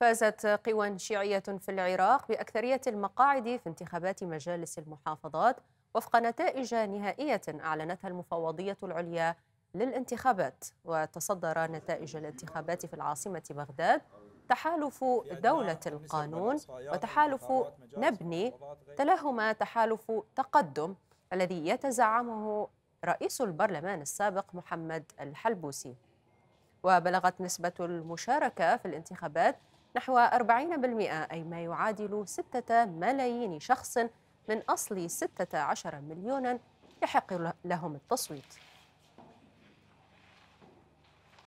فازت قوى شيعية في العراق بأكثرية المقاعد في انتخابات مجالس المحافظات وفق نتائج نهائية أعلنتها المفوضية العليا للانتخابات وتصدر نتائج الانتخابات في العاصمة بغداد تحالف دولة القانون وتحالف نبني تلاهما تحالف تقدم الذي يتزعمه رئيس البرلمان السابق محمد الحلبوسي وبلغت نسبة المشاركة في الانتخابات نحو 40% أي ما يعادل 6 ملايين شخص من أصل 16 مليونا يحق لهم التصويت